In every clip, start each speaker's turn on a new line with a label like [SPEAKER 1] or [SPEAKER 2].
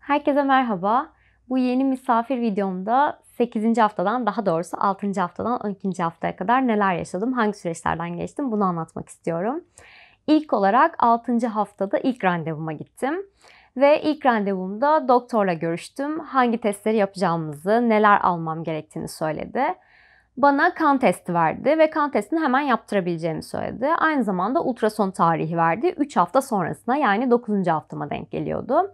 [SPEAKER 1] Herkese merhaba. Bu yeni misafir videomda 8. haftadan daha doğrusu 6. haftadan 12. haftaya kadar neler yaşadım, hangi süreçlerden geçtim bunu anlatmak istiyorum. İlk olarak 6. haftada ilk randevuma gittim. Ve ilk randevumda doktorla görüştüm. Hangi testleri yapacağımızı, neler almam gerektiğini söyledi bana kan testi verdi ve kan testini hemen yaptırabileceğimi söyledi. Aynı zamanda ultrason tarihi verdi. 3 hafta sonrasına yani 9. haftama denk geliyordu.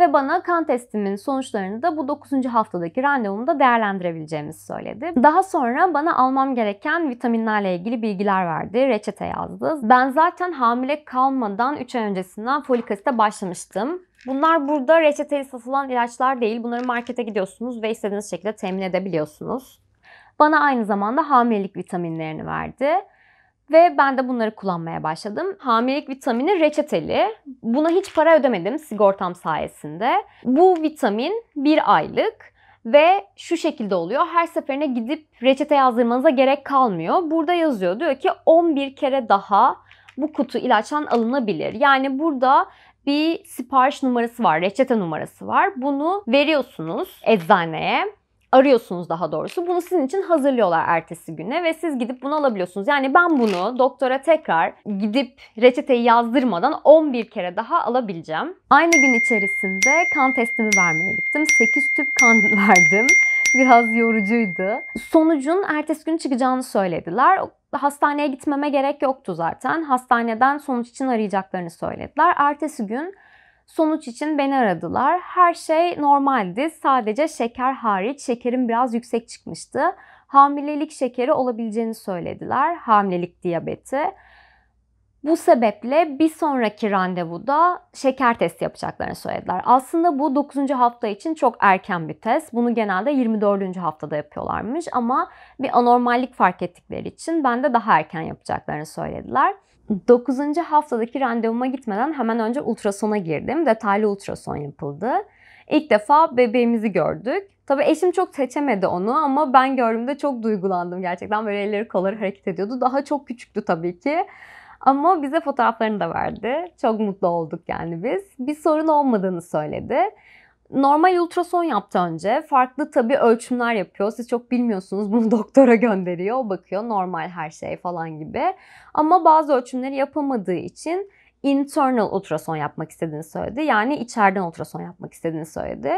[SPEAKER 1] Ve bana kan testimin sonuçlarını da bu 9. haftadaki randevumda değerlendirebileceğimizi söyledi. Daha sonra bana almam gereken vitaminlerle ilgili bilgiler verdi, reçete yazdı. Ben zaten hamile kalmadan 3 ay öncesinden folik asite başlamıştım. Bunlar burada reçeteli satılan ilaçlar değil. Bunları markete gidiyorsunuz ve istediğiniz şekilde temin edebiliyorsunuz. Bana aynı zamanda hamilelik vitaminlerini verdi. Ve ben de bunları kullanmaya başladım. Hamilelik vitamini reçeteli. Buna hiç para ödemedim sigortam sayesinde. Bu vitamin bir aylık ve şu şekilde oluyor. Her seferine gidip reçete yazdırmanıza gerek kalmıyor. Burada yazıyor diyor ki 11 kere daha bu kutu ilaçtan alınabilir. Yani burada bir sipariş numarası var, reçete numarası var. Bunu veriyorsunuz eczaneye arıyorsunuz daha doğrusu. Bunu sizin için hazırlıyorlar ertesi güne ve siz gidip bunu alabiliyorsunuz. Yani ben bunu doktora tekrar gidip reçeteyi yazdırmadan 11 kere daha alabileceğim. Aynı gün içerisinde kan testimi vermeye gittim. 8 tüp kan verdim. Biraz yorucuydu. Sonucun ertesi gün çıkacağını söylediler hastaneye gitmeme gerek yoktu zaten. Hastaneden sonuç için arayacaklarını söylediler. Ertesi gün Sonuç için beni aradılar. Her şey normaldi. Sadece şeker hariç. Şekerim biraz yüksek çıkmıştı. Hamilelik şekeri olabileceğini söylediler. Hamilelik diyabeti. Bu sebeple bir sonraki randevuda şeker testi yapacaklarını söylediler. Aslında bu 9. hafta için çok erken bir test. Bunu genelde 24. haftada yapıyorlarmış ama bir anormallik fark ettikleri için ben de daha erken yapacaklarını söylediler. 9. haftadaki randevuma gitmeden hemen önce ultrasona girdim. Detaylı ultrason yapıldı. İlk defa bebeğimizi gördük. Tabii eşim çok seçemedi onu ama ben gördüğümde çok duygulandım gerçekten. Böyle elleri kolları hareket ediyordu. Daha çok küçüktü tabii ki. Ama bize fotoğraflarını da verdi. Çok mutlu olduk yani biz. Bir sorun olmadığını söyledi normal ultrason yaptı önce. Farklı tabii ölçümler yapıyor. Siz çok bilmiyorsunuz bunu doktora gönderiyor. O bakıyor normal her şey falan gibi. Ama bazı ölçümleri yapamadığı için internal ultrason yapmak istediğini söyledi. Yani içeriden ultrason yapmak istediğini söyledi.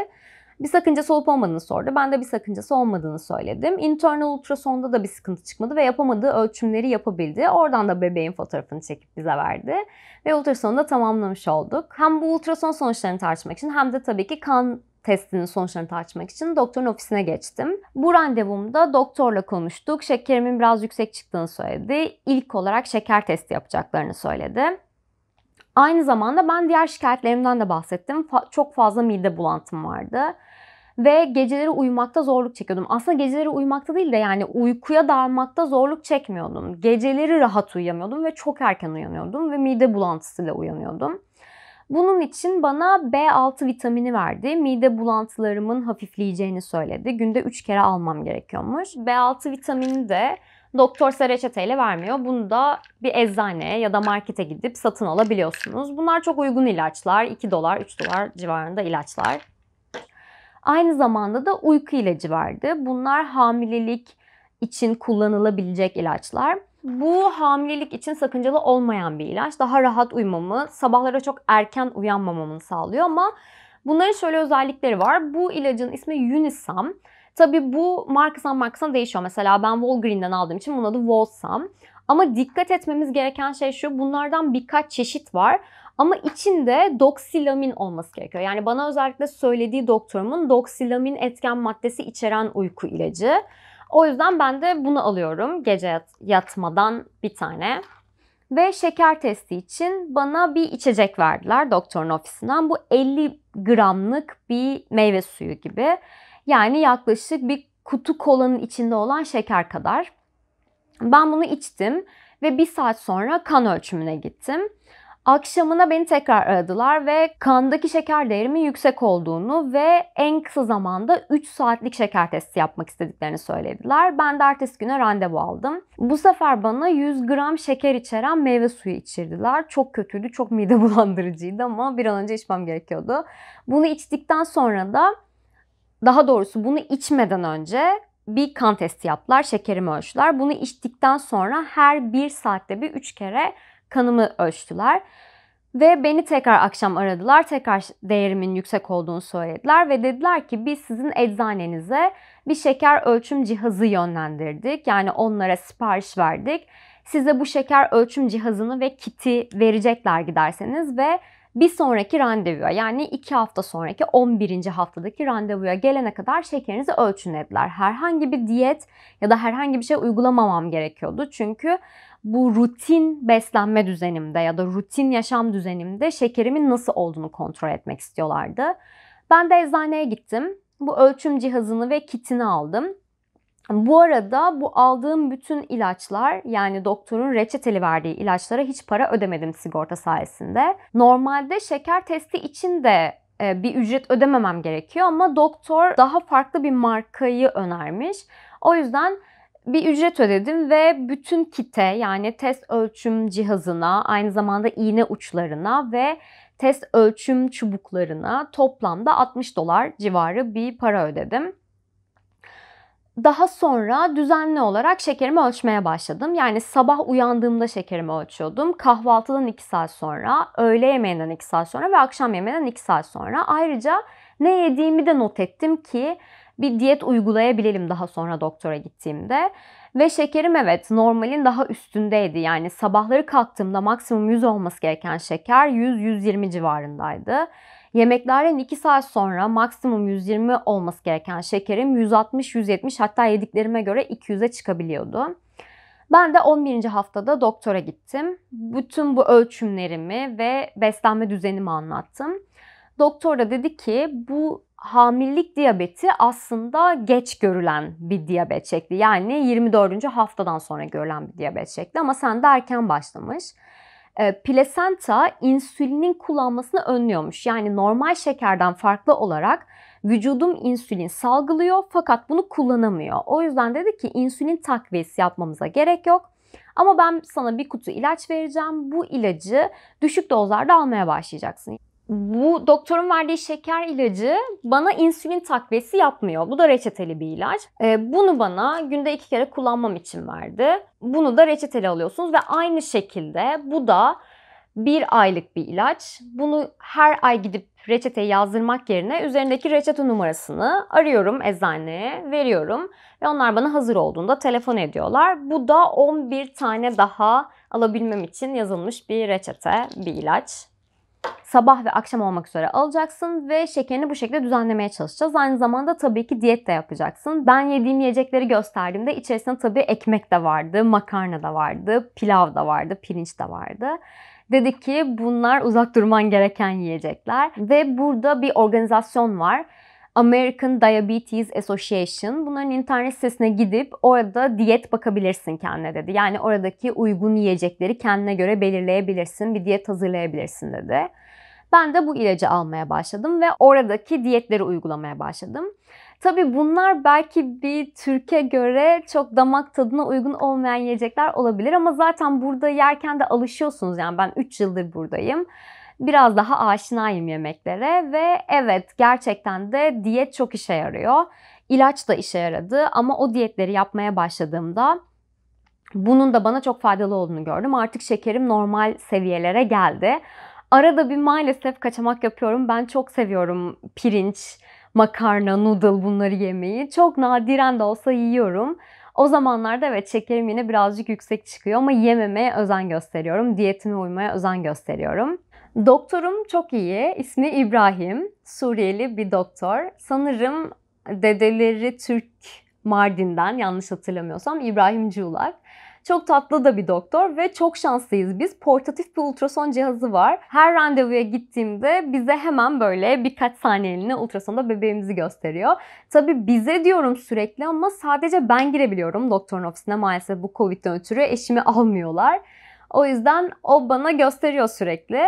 [SPEAKER 1] Bir sakıncası olup olmadığını sordu. Ben de bir sakıncası olmadığını söyledim. Internal ultrasonda da bir sıkıntı çıkmadı ve yapamadığı ölçümleri yapabildi. Oradan da bebeğin fotoğrafını çekip bize verdi. Ve ultrasonu da tamamlamış olduk. Hem bu ultrason sonuçlarını tartışmak için hem de tabii ki kan testinin sonuçlarını tartışmak için doktorun ofisine geçtim. Bu randevumda doktorla konuştuk. Şekerimin biraz yüksek çıktığını söyledi. İlk olarak şeker testi yapacaklarını söyledi. Aynı zamanda ben diğer şikayetlerimden de bahsettim. Fa- çok fazla mide bulantım vardı. Ve geceleri uyumakta zorluk çekiyordum. Aslında geceleri uyumakta değil de yani uykuya dalmakta zorluk çekmiyordum. Geceleri rahat uyuyamıyordum ve çok erken uyanıyordum ve mide bulantısıyla uyanıyordum. Bunun için bana B6 vitamini verdi. Mide bulantılarımın hafifleyeceğini söyledi. Günde 3 kere almam gerekiyormuş. B6 vitamini de doktor size reçeteyle vermiyor. Bunu da bir eczaneye ya da markete gidip satın alabiliyorsunuz. Bunlar çok uygun ilaçlar. 2 dolar, 3 dolar civarında ilaçlar. Aynı zamanda da uyku ilacı vardı. Bunlar hamilelik için kullanılabilecek ilaçlar. Bu hamilelik için sakıncalı olmayan bir ilaç. Daha rahat uyumamı, sabahlara çok erken uyanmamamı sağlıyor ama bunların şöyle özellikleri var. Bu ilacın ismi Unisam. Tabi bu markasan markasına değişiyor. Mesela ben Walgreen'den aldığım için bunun adı Volsam. Ama dikkat etmemiz gereken şey şu. Bunlardan birkaç çeşit var. Ama içinde doksilamin olması gerekiyor. Yani bana özellikle söylediği doktorumun doksilamin etken maddesi içeren uyku ilacı. O yüzden ben de bunu alıyorum gece yat yatmadan bir tane. Ve şeker testi için bana bir içecek verdiler doktorun ofisinden. Bu 50 gramlık bir meyve suyu gibi. Yani yaklaşık bir kutu kolanın içinde olan şeker kadar. Ben bunu içtim ve bir saat sonra kan ölçümüne gittim. Akşamına beni tekrar aradılar ve kandaki şeker değerimin yüksek olduğunu ve en kısa zamanda 3 saatlik şeker testi yapmak istediklerini söylediler. Ben de ertesi güne randevu aldım. Bu sefer bana 100 gram şeker içeren meyve suyu içirdiler. Çok kötüydü, çok mide bulandırıcıydı ama bir an önce içmem gerekiyordu. Bunu içtikten sonra da daha doğrusu bunu içmeden önce bir kan testi yaptılar, şekerimi ölçtüler. Bunu içtikten sonra her bir saatte bir üç kere kanımı ölçtüler. Ve beni tekrar akşam aradılar. Tekrar değerimin yüksek olduğunu söylediler ve dediler ki biz sizin eczanenize bir şeker ölçüm cihazı yönlendirdik. Yani onlara sipariş verdik. Size bu şeker ölçüm cihazını ve kiti verecekler giderseniz ve bir sonraki randevuya yani 2 hafta sonraki 11. haftadaki randevuya gelene kadar şekerinizi ölçün dediler. Herhangi bir diyet ya da herhangi bir şey uygulamamam gerekiyordu. Çünkü bu rutin beslenme düzenimde ya da rutin yaşam düzenimde şekerimin nasıl olduğunu kontrol etmek istiyorlardı. Ben de eczaneye gittim. Bu ölçüm cihazını ve kitini aldım. Bu arada bu aldığım bütün ilaçlar yani doktorun reçeteli verdiği ilaçlara hiç para ödemedim sigorta sayesinde. Normalde şeker testi için de e, bir ücret ödememem gerekiyor ama doktor daha farklı bir markayı önermiş. O yüzden bir ücret ödedim ve bütün kite yani test ölçüm cihazına, aynı zamanda iğne uçlarına ve test ölçüm çubuklarına toplamda 60 dolar civarı bir para ödedim daha sonra düzenli olarak şekerimi ölçmeye başladım. Yani sabah uyandığımda şekerimi ölçüyordum. Kahvaltıdan 2 saat sonra, öğle yemeğinden 2 saat sonra ve akşam yemeğinden 2 saat sonra. Ayrıca ne yediğimi de not ettim ki bir diyet uygulayabilelim daha sonra doktora gittiğimde. Ve şekerim evet normalin daha üstündeydi. Yani sabahları kalktığımda maksimum 100 olması gereken şeker 100-120 civarındaydı. Yemeklerden 2 saat sonra maksimum 120 olması gereken şekerim 160-170 hatta yediklerime göre 200'e çıkabiliyordu. Ben de 11. haftada doktora gittim. Bütün bu ölçümlerimi ve beslenme düzenimi anlattım. Doktor da dedi ki bu hamilelik diyabeti aslında geç görülen bir diyabet şekli. Yani 24. haftadan sonra görülen bir diyabet şekli ama sen de erken başlamış e, plasenta insülinin kullanmasını önlüyormuş. Yani normal şekerden farklı olarak vücudum insülin salgılıyor fakat bunu kullanamıyor. O yüzden dedi ki insülin takviyesi yapmamıza gerek yok. Ama ben sana bir kutu ilaç vereceğim. Bu ilacı düşük dozlarda almaya başlayacaksın bu doktorun verdiği şeker ilacı bana insülin takviyesi yapmıyor. Bu da reçeteli bir ilaç. E, bunu bana günde iki kere kullanmam için verdi. Bunu da reçeteli alıyorsunuz ve aynı şekilde bu da bir aylık bir ilaç. Bunu her ay gidip reçeteyi yazdırmak yerine üzerindeki reçete numarasını arıyorum eczaneye, veriyorum ve onlar bana hazır olduğunda telefon ediyorlar. Bu da 11 tane daha alabilmem için yazılmış bir reçete, bir ilaç sabah ve akşam olmak üzere alacaksın ve şekerini bu şekilde düzenlemeye çalışacağız. Aynı zamanda tabii ki diyet de yapacaksın. Ben yediğim yiyecekleri gösterdiğimde içerisinde tabii ekmek de vardı, makarna da vardı, pilav da vardı, pirinç de vardı. Dedi ki bunlar uzak durman gereken yiyecekler ve burada bir organizasyon var. American Diabetes Association. Bunların internet sitesine gidip orada diyet bakabilirsin kendine dedi. Yani oradaki uygun yiyecekleri kendine göre belirleyebilirsin, bir diyet hazırlayabilirsin dedi. Ben de bu ilacı almaya başladım ve oradaki diyetleri uygulamaya başladım. Tabii bunlar belki bir Türkiye göre çok damak tadına uygun olmayan yiyecekler olabilir ama zaten burada yerken de alışıyorsunuz. Yani ben 3 yıldır buradayım biraz daha aşinayım yemeklere ve evet gerçekten de diyet çok işe yarıyor. İlaç da işe yaradı ama o diyetleri yapmaya başladığımda bunun da bana çok faydalı olduğunu gördüm. Artık şekerim normal seviyelere geldi. Arada bir maalesef kaçamak yapıyorum. Ben çok seviyorum pirinç, makarna, noodle bunları yemeyi. Çok nadiren de olsa yiyorum. O zamanlarda evet şekerim yine birazcık yüksek çıkıyor ama yememeye özen gösteriyorum. Diyetime uymaya özen gösteriyorum. Doktorum çok iyi. İsmi İbrahim. Suriyeli bir doktor. Sanırım dedeleri Türk Mardin'den yanlış hatırlamıyorsam İbrahim Cuğlak. Çok tatlı da bir doktor ve çok şanslıyız biz. Portatif bir ultrason cihazı var. Her randevuya gittiğimde bize hemen böyle birkaç saniyeliğine ultrasonda bebeğimizi gösteriyor. Tabii bize diyorum sürekli ama sadece ben girebiliyorum doktorun ofisine maalesef bu Covid'den ötürü eşimi almıyorlar. O yüzden o bana gösteriyor sürekli.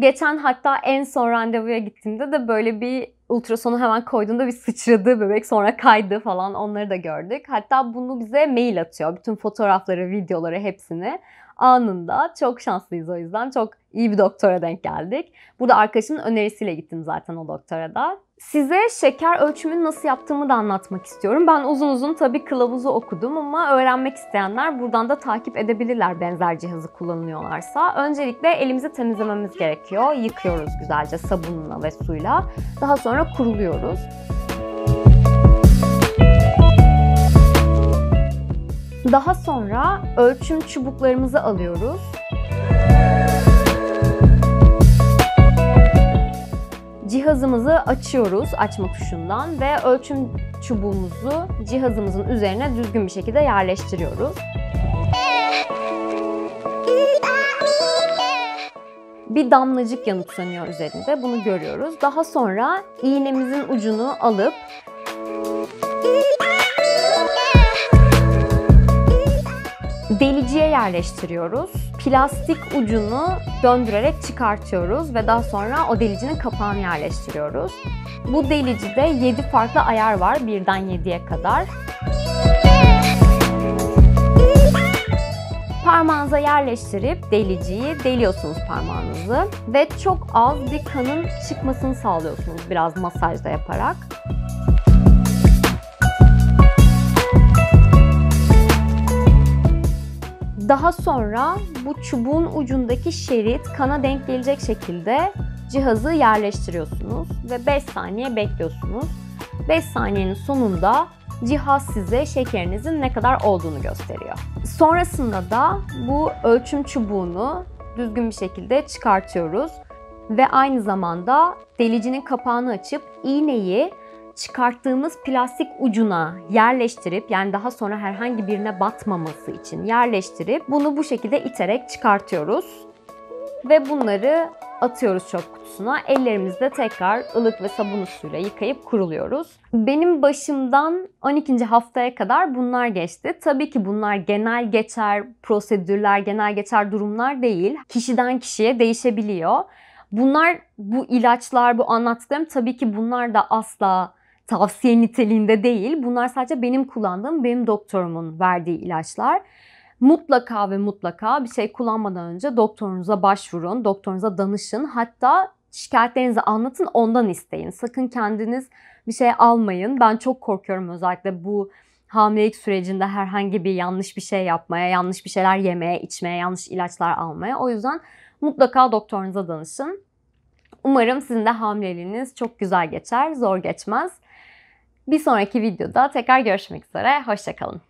[SPEAKER 1] Geçen hatta en son randevuya gittiğimde de böyle bir ultrasonu hemen koyduğunda bir sıçradı bebek sonra kaydı falan onları da gördük. Hatta bunu bize mail atıyor. Bütün fotoğrafları, videoları hepsini anında. Çok şanslıyız o yüzden. Çok iyi bir doktora denk geldik. Burada arkadaşımın önerisiyle gittim zaten o doktora da. Size şeker ölçümünü nasıl yaptığımı da anlatmak istiyorum. Ben uzun uzun tabii kılavuzu okudum ama öğrenmek isteyenler buradan da takip edebilirler benzer cihazı kullanıyorlarsa. Öncelikle elimizi temizlememiz gerekiyor. Yıkıyoruz güzelce sabunla ve suyla. Daha sonra kuruluyoruz. Daha sonra ölçüm çubuklarımızı alıyoruz Cihazımızı açıyoruz açma tuşundan ve ölçüm çubuğumuzu cihazımızın üzerine düzgün bir şekilde yerleştiriyoruz. bir damlacık yanıp sönüyor üzerinde. Bunu görüyoruz. Daha sonra iğnemizin ucunu alıp deliciye yerleştiriyoruz. Plastik ucunu döndürerek çıkartıyoruz ve daha sonra o delicinin kapağını yerleştiriyoruz. Bu delicide 7 farklı ayar var 1'den 7'ye kadar. Parmağınıza yerleştirip deliciyi deliyorsunuz parmağınızı ve çok az bir kanın çıkmasını sağlıyorsunuz biraz masajda yaparak. Daha sonra bu çubuğun ucundaki şerit kana denk gelecek şekilde cihazı yerleştiriyorsunuz ve 5 saniye bekliyorsunuz. 5 saniyenin sonunda cihaz size şekerinizin ne kadar olduğunu gösteriyor. Sonrasında da bu ölçüm çubuğunu düzgün bir şekilde çıkartıyoruz ve aynı zamanda delicinin kapağını açıp iğneyi çıkarttığımız plastik ucuna yerleştirip yani daha sonra herhangi birine batmaması için yerleştirip bunu bu şekilde iterek çıkartıyoruz. Ve bunları atıyoruz çöp kutusuna. Ellerimizde tekrar ılık ve sabunlu suyla yıkayıp kuruluyoruz. Benim başımdan 12. haftaya kadar bunlar geçti. Tabii ki bunlar genel geçer prosedürler, genel geçer durumlar değil. Kişiden kişiye değişebiliyor. Bunlar bu ilaçlar, bu anlattıklarım tabii ki bunlar da asla tavsiye niteliğinde değil. Bunlar sadece benim kullandığım, benim doktorumun verdiği ilaçlar. Mutlaka ve mutlaka bir şey kullanmadan önce doktorunuza başvurun, doktorunuza danışın. Hatta şikayetlerinizi anlatın, ondan isteyin. Sakın kendiniz bir şey almayın. Ben çok korkuyorum özellikle bu hamilelik sürecinde herhangi bir yanlış bir şey yapmaya, yanlış bir şeyler yemeye, içmeye, yanlış ilaçlar almaya. O yüzden mutlaka doktorunuza danışın. Umarım sizin de hamileliğiniz çok güzel geçer, zor geçmez. Bir sonraki videoda tekrar görüşmek üzere. Hoşçakalın.